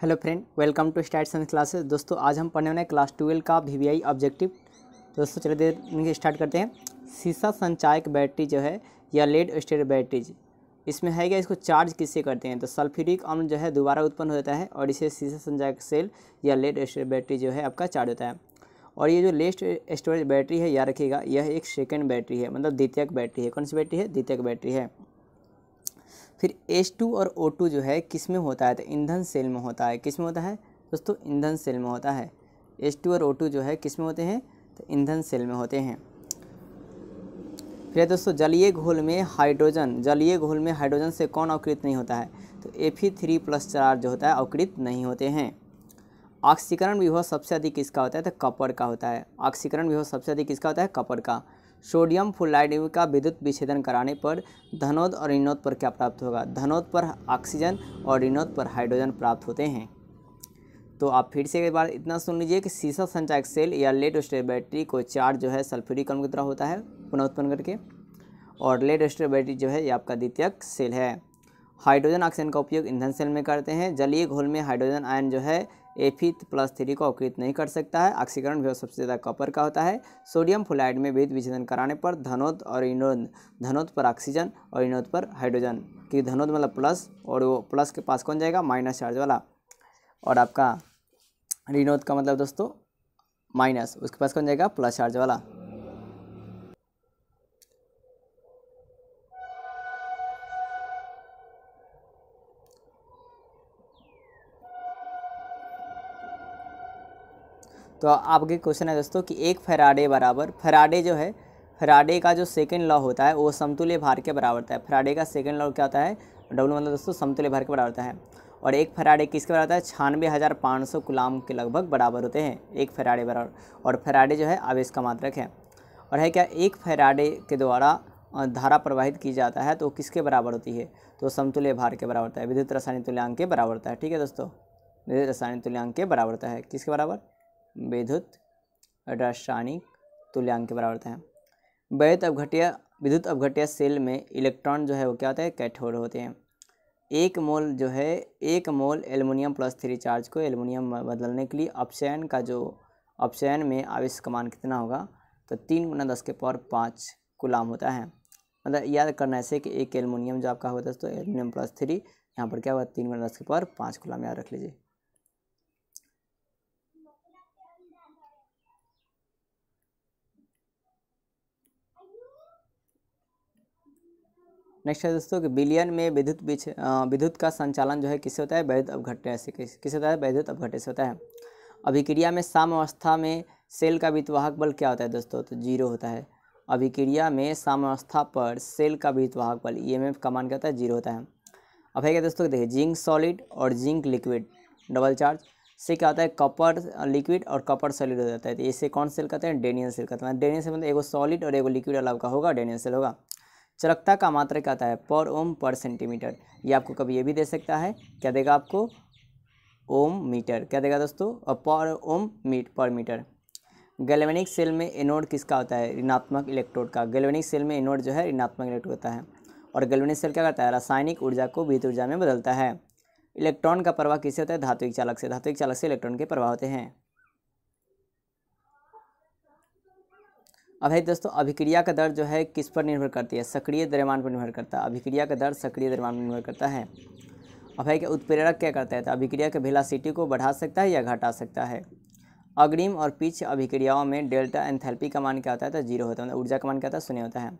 hello friend welcome to start science classes दोस्तों आज हम पढ़ने वाले क्लास ट्वेल्व का वी वी आई ऑब्जेक्टिव दोस्तों चलिए देर स्टार्ट करते हैं सीसा संचायक बैटरी जो है या लेड स्टेट बैटरीज इसमें है क्या इसको चार्ज किससे करते हैं तो सल्फ्यूरिक अम्ल जो है दोबारा उत्पन्न होता है और इसे सीसा संचायक सेल या लेड स्टेट बैटरी जो है आपका चार्ज होता है और ये जो लेस्ट स्टोरेज बैटरी है या रखिएगा यह एक सेकेंड बैटरी है मतलब द्वितीयक बैटरी है कौन सी बैटरी है द्वितीयक बैटरी है फिर H2 और O2 जो है किस में होता है तो ईंधन सेल में होता है किस में होता है दोस्तों ईंधन सेल में होता है H2 और O2 जो है किस में होते हैं तो ईंधन सेल में होते हैं फिर दोस्तों जलीय घोल में हाइड्रोजन जलीय घोल में हाइड्रोजन से कौन अवकृत नहीं होता है तो एफ थ्री प्लस चार जो होता है अवकृत नहीं होते हैं ऑक्सीकरण विभव सबसे अधिक किसका होता है तो कपड़ का होता है ऑक्सीकरण विभव सबसे अधिक किसका होता है कपड़ का सोडियम फ्लोराइड का विद्युत विच्छेदन कराने पर धनोद और ऋणोद पर क्या प्राप्त होगा धनोद पर ऑक्सीजन और ऋणोद पर हाइड्रोजन प्राप्त होते हैं तो आप फिर से एक बार इतना सुन लीजिए कि सीसा संचायक सेल या लेड स्टेट बैटरी को चार्ज जो है सल्फ्यूरिक अम्ल की तरह होता है पुनः उत्पन्न करके और लेड स्टेट बैटरी जो है ये आपका द्वितीयक सेल है हाइड्रोजन ऑक्सीजन का उपयोग ईंधन सेल में करते हैं जलीय घोल में हाइड्रोजन आयन जो है एफिथ प्लस थ्री को अवकृत नहीं कर सकता है ऑक्सीकरण भी सबसे ज़्यादा कॉपर का होता है सोडियम फ्लोराइड में भेद विचेदन कराने पर धनोद और इनोद धनोद पर ऑक्सीजन और इनोद पर हाइड्रोजन क्योंकि धनोद मतलब प्लस और वो प्लस के पास कौन जाएगा माइनस चार्ज वाला और आपका रिनोद का मतलब दोस्तों माइनस उसके पास कौन जाएगा प्लस चार्ज वाला तो आपके क्वेश्चन है दोस्तों कि एक फराडे बराबर फराडे जो है फराडे का जो सेकेंड लॉ होता है वो समतुल्य भार के बराबर होता है फराडे का सेकेंड लॉ क्या होता है डब्लू मतलब दोस्तों समतुल्य भार के बराबर होता है और एक फराडे किसके बराबर होता है छियानवे हज़ार पाँच सौ गुलाम के लगभग बराबर होते हैं एक फराडे बराबर और फराडे जो है आवेश का मात्रक है और है क्या एक फराडे के द्वारा धारा प्रवाहित की जाता है तो किसके बराबर होती है तो समतुल्य भार के बराबर होता है विद्युत रासायनिक तुल्यांक के बराबर होता है ठीक है दोस्तों विद्युत रासायनिक तुल्यांक के बराबर होता है किसके बराबर विद्युत रासायनिक तुल्यांक के बराबर होते हैं विद्युत अवघटिया विद्युत अवघटिया सेल में इलेक्ट्रॉन जो है वो क्या होता है कैठोर होते हैं एक मोल जो है एक mole aluminium plus three charge को एलमिनियम बदलने के लिए ऑप्शन का जो ऑप्शन में आवेश कमान कितना होगा तो तीन गुना दस के पावर पाँच गुलाम होता है मतलब याद करना ऐसे कि एक एलमिनियम जो आपका होता है तो एलमिनियम प्लस थ्री यहाँ पर क्या होगा तीन गुना दस के पावर पाँच गुलाम याद रख लीजिए नेक्स्ट है दोस्तों कि बिलियन में विद्युत बीच विद्युत का संचालन जो है किससे होता है वैद्युत अपघट्य से किससे होता है वैद्युत अपघट्य से होता है अभिक्रिया में साम अवस्था में सेल का वित्तवाहक बल क्या होता है दोस्तों तो जीरो होता है अभिक्रिया में साम अवस्था पर सेल का वित्तवाहक बल ई एम का मान क्या होता है जीरो होता है अब है क्या दोस्तों देखिए जिंक सॉलिड और जिंक लिक्विड डबल चार्ज से क्या होता है कॉपर लिक्विड और कॉपर सॉलिड हो जाता है तो इसे कौन सेल कहते हैं डेनियन सेल कहते हैं डेनियन सेल मतलब एगो सॉलिड और एगो लिक्विड अलाव का होगा डेनियन सेल होगा चरकता का क्या आता है पर ओम पर सेंटीमीटर ये आपको कभी ये भी दे सकता है क्या देगा आपको ओम मीटर क्या देगा दोस्तों पर ओम मीट पर मीटर गैल्वेनिक सेल में एनोड किसका होता है ऋणात्मक इलेक्ट्रोड का गैल्वेनिक सेल में एनोड जो है ऋणात्मक इलेक्ट्रोड होता है और गैल्वेनिक सेल क्या करता है रासायनिक ऊर्जा को विद्युत ऊर्जा में बदलता है इलेक्ट्रॉन का प्रवाह किससे होता है धात्विक चालक से धात्विक चालक से इलेक्ट्रॉन के प्रवाह होते हैं अब है दोस्तों अभिक्रिया का दर जो है किस पर निर्भर करती है सक्रिय द्रव्यमान पर निर्भर करता है अभिक्रिया का दर सक्रिय द्रव्यमान पर निर्भर करता है अब है कि उत्प्रेरक क्या करता है तो अभिक्रिया के वेलासिटी को बढ़ा सकता है या घटा सकता है अग्रिम और पीछे अभिक्रियाओं में डेल्टा एंथैल्पी का मान क्या होता है तो जीरो होता है मतलब ऊर्जा का मान क्या होता है शून्य होता है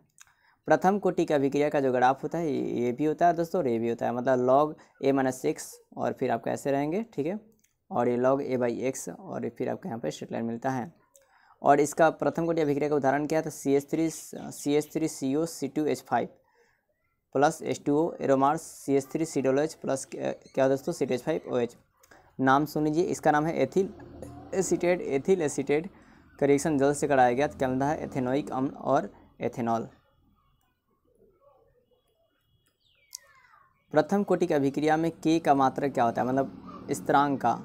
प्रथम कोटि का अभिक्रिया का जो ग्राफ होता है ये भी होता है दोस्तों और ये भी होता है मतलब लॉग ए माइनस सिक्स और फिर आपका ऐसे रहेंगे ठीक है और ये लॉग ए बाई एक्स और फिर आपको यहाँ पर स्ट्रेट लाइन मिलता है और इसका प्रथम कोटि अभिक्रिया का उदाहरण क्या था C S three C S three C O C two H five plus H two O एरोमार C S three C W H plus क्या दोस्तों C two H five O H नाम सुन लीजिए इसका नाम है एथिल एसिटेड एथिल एसिटेड का रिएक्शन जल्द से कराया गया तो क्या मिलता है एथेनोइक अम्ल और एथेनॉल प्रथम कोटि की अभिक्रिया में के का मात्रा क्या होता है मतलब स्त्रांग का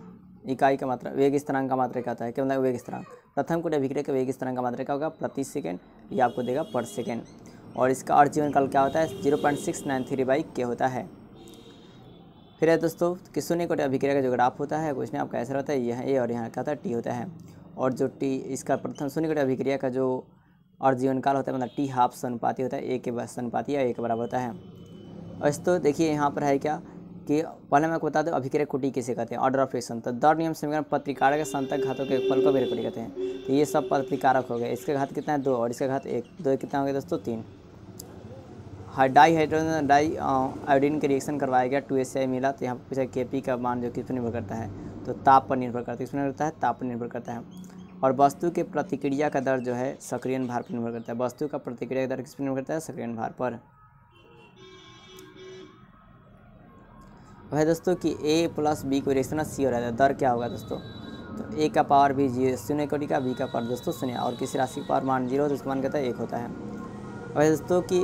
इकाई का मात्रा वेग स्थिरांक का मात्रा क्या होता है क्या मतलब वेग स्थिरांक प्रथम कुटिया विक्रय का वेग स्थिरांक का मात्रा क्या होगा प्रति सेकेंड ये आपको देगा पर सेकेंड और इसका और जीवन काल क्या होता है zero point six nine three by K होता है फिर है दोस्तों कि शून्य कोटि अभिक्रिया का जो ग्राफ होता है क्वेश्चन आपका ऐसा होता है यह ए और यहाँ क्या होता है टी होता है और जो टी इसका प्रथम शून्य कोटि अभिक्रिया का जो और जीवन काल होता है मतलब टी हाफ अनुपाती होता है ए के अनुपाती या ए के बराबर होता है और इस तो देखिए यहाँ पर है क्या कि पहले मैं आपको बता दूँ अभिक्रय कुटी किसे कहते हैं ऑर्डर ऑफ एक्शन तो दर नियम समीकरण के संतक घातों के फल को अभिक्रिया कहते हैं तो ये सब पत्रिकारक हो गए इसका घात कितना है दो और इसका घात एक दो कितना हो गया दोस्तों तीन हाँ डाई हाइड्रोजन डाई आयोडीन के रिएक्शन करवाया गया टू एस मिला तो यहाँ पर पूछा के पी का मान जो किस पर निर्भर करता है तो ताप पर निर्भर करता है किस पर निर्भर करता है ताप पर निर्भर करता है और वस्तु के प्रतिक्रिया का दर जो है सक्रियन भार पर निर्भर करता है वस्तु का प्रतिक्रिया का दर किस पर निर्भर करता है सक्रियन भार पर वह दोस्तों कि ए प्लस बी को रेशन सी हो रहा है दर क्या होगा दोस्तों तो ए का पावर भी जीरो शून्य कोटि का बी का पावर दोस्तों शून्य और किसी राशि का पावर मान जीरो तो उसका मान कहता है एक होता है वह दोस्तों कि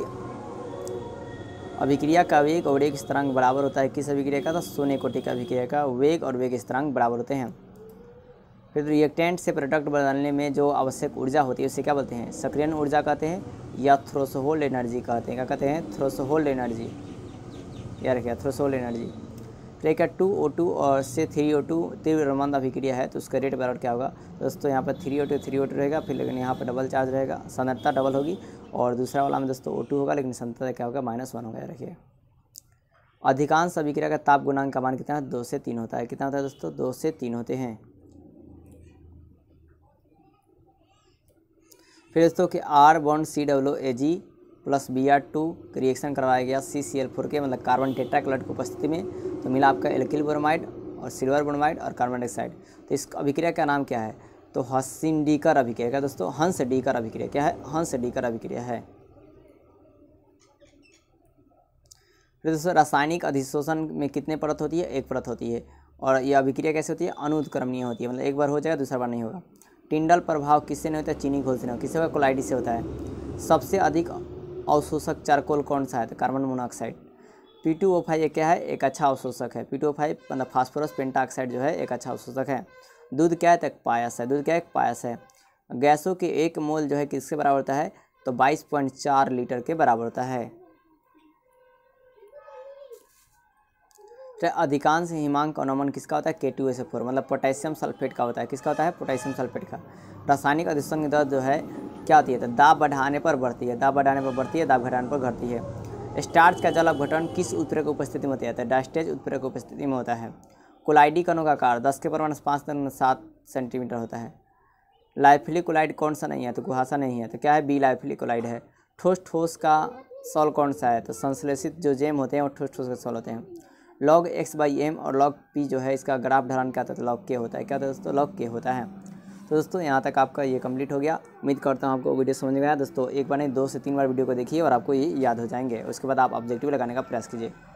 अभिक्रिया का वेग और वेग स्तरंग बराबर होता है किस अभिक्रिया का तो शून्य कोटि का अभिक्रिया का वेग और वेग स्तरंग बराबर होते हैं फिर रिएक्टेंट तो से प्रोडक्ट बदलने में जो आवश्यक ऊर्जा होती है उसे क्या बोलते हैं सक्रियन ऊर्जा कहते हैं या थ्रोसोहोल्ड एनर्जी कहते हैं क्या कहते हैं थ्रोसोहोल्ड एनर्जी या रखिए थ्रोसोल्ड एनर्जी तो एक टू ओ टू और से थ्री ओ टू तीव्र रमंद अभिक्रिया है तो उसका रेट बराबर क्या होगा दोस्तों यहाँ पर three O two three O two रहेगा फिर लेकिन यहाँ पर डबल चार्ज रहेगा सन्नता डबल होगी और दूसरा वाला में दोस्तों ओ टू होगा लेकिन सन्नता क्या होगा माइनस वन होगा रखिए अधिकांश अभिक्रिया का ताप गुणांक का मान कितना है दो से तीन होता है कितना होता है दोस्तों दो से तीन होते हैं फिर दोस्तों कि R bond C W A G plus B R two reaction करवाया गया सी सी एल फोर के मतलब कार्बन टेट्राक्लट की उपस्थिति में तो मिला आपका एल्किल ब्रोमाइड और सिल्वर ब्रोमाइड और कार्बन डाइऑक्साइड तो इस अभिक्रिया का नाम क्या है तो हसिन डीकर अभिक्रिया क्या दोस्तों हंस डीकर अभिक्रिया क्या है हंस डीकर अभिक्रिया है फिर दोस्तों रासायनिक अधिशोषण में कितने परत होती है एक परत होती है और यह अभिक्रिया कैसे होती है अनुत्क्रमणीय होती है मतलब एक बार हो जाएगा दूसरा बार नहीं होगा टिंडल प्रभाव किससे नहीं होता चीनी घोल से नहीं होता किससे होगा कोलाइडी से होता है सबसे अधिक अवशोषक चारकोल कौन सा है तो carbon monoxide P two O five ये क्या है एक अच्छा अवशोषक है पी टू ओ फाइव मतलब फास्फोरस पेंटाऑक्साइड जो है एक अच्छा अवशोषक है दूध क्या है तो एक पायस है दूध क्या एक पायस है गैसों के एक मोल जो है किसके बराबर होता है तो बाईस पॉइंट चार लीटर के बराबर होता है तो अधिकांश हिमांक अनुमन किसका होता है के टू एस फोर मतलब पोटेशियम सल्फेट का होता है किसका होता है पोटेशियम सल्फेट का रासायनिक अधिसंग दर जो है क्या होती है तो दाब बढ़ाने पर बढ़ती है दाब बढ़ाने पर बढ़ती है दाब घटाने पर घटती है स्टार्च का जल अपघटन किस उत्प्रेक की उपस्थिति में होता है तो डास्टेज उत्पर की उपस्थिति में होता है कोलाइडी कणों का आकार दस के परमाणु पाँच तरह सात सेंटीमीटर होता है लाइफिली कोलाइड कौन सा नहीं है तो गुहासा नहीं है तो क्या है बी लाइफिली कोलाइड है ठोस ठोस का सॉल कौन सा है तो संश्लेषित जो जेम होते हैं वो ठोस ठोस का सॉल होते हैं लॉग एक्स बाई एम और लॉग पी जो है इसका ग्राफ ढलान क्या होता है तो लॉग के होता है क्या होता है दोस्तों लॉग के होता है तो दोस्तों यहाँ तक आपका ये कंप्लीट हो गया उम्मीद करता हूँ आपको वीडियो समझ में आया दोस्तों एक बार नहीं दो से तीन बार वीडियो को देखिए और आपको ये याद हो जाएंगे उसके बाद आप ऑब्जेक्टिव लगाने का प्रयास कीजिए